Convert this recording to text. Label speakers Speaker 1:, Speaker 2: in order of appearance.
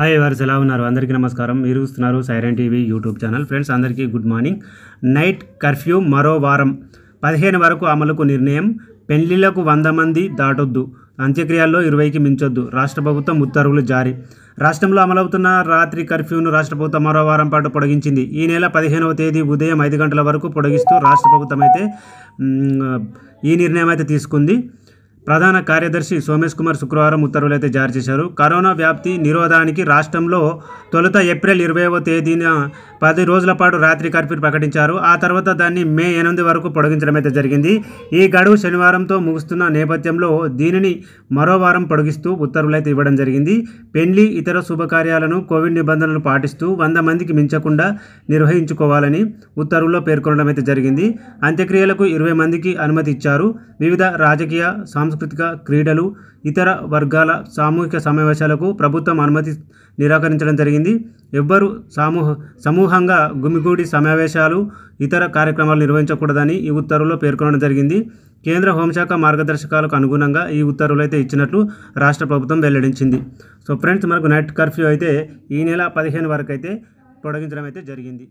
Speaker 1: hi వారు ఎలా ఉన్నారు అందరికీ నమస్కారం మీరు చూస్తున్నారు siren TV YouTube channel friends అందరికీ గుడ్ మార్నింగ్ నైట్ కర్ఫ్యూ మరో వారం పదిహేను వరకు అమలుకు నిర్ణయం పెళ్లిళ్లకు వంద మంది దాటొద్దు అంత్యక్రియల్లో ఇరవైకి మించొద్దు రాష్ట్ర ప్రభుత్వం ఉత్తర్వులు జారీ రాష్ట్రంలో అమలవుతున్న రాత్రి కర్ఫ్యూను రాష్ట్ర ప్రభుత్వం మరో వారం పాటు పొడిగించింది ఈ నెల పదిహేనవ తేదీ ఉదయం ఐదు గంటల వరకు పొడిగిస్తూ రాష్ట్ర ప్రభుత్వం అయితే ఈ నిర్ణయం అయితే తీసుకుంది ప్రధాన కార్యదర్శి సోమేష్ కుమార్ శుక్రవారం ఉత్తర్వులైతే జారీ చేశారు కరోనా వ్యాప్తి నిరోధానికి రాష్ట్రంలో తొలుత ఏప్రిల్ ఇరవైవ తేదీన పది రోజుల పాటు రాత్రి కర్ఫ్యూ ప్రకటించారు ఆ తర్వాత దాన్ని మే ఎనిమిది వరకు పొడిగించడం అయితే జరిగింది ఈ గడువు శనివారంతో ముగుస్తున్న నేపథ్యంలో దీనిని మరో వారం పొడిగిస్తూ ఉత్తర్వులైతే ఇవ్వడం జరిగింది పెండ్లి ఇతర శుభకార్యాలను కోవిడ్ నిబంధనలు పాటిస్తూ వంద మందికి మించకుండా నిర్వహించుకోవాలని ఉత్తర్వుల్లో పేర్కొనడం అయితే జరిగింది అంత్యక్రియలకు ఇరవై మందికి అనుమతి ఇచ్చారు వివిధ రాజకీయ సాంస్కృతిక సాంస్కృతిక క్రీడలు ఇతర వర్గాల సామూహిక సమావేశాలకు ప్రభుత్వం అనుమతి నిరాకరించడం జరిగింది ఎవ్వరూ సమూహ సమూహంగా గుమిగూడి సమావేశాలు ఇతర కార్యక్రమాలు నిర్వహించకూడదని ఈ ఉత్తర్వులో పేర్కొనడం జరిగింది కేంద్ర హోంశాఖ మార్గదర్శకాలకు అనుగుణంగా ఈ ఉత్తర్వులు అయితే ఇచ్చినట్లు రాష్ట్ర ప్రభుత్వం వెల్లడించింది సో ఫ్రెండ్స్ మనకు నైట్ కర్ఫ్యూ అయితే ఈ నెల పదిహేను వరకు అయితే పొడిగించడం అయితే జరిగింది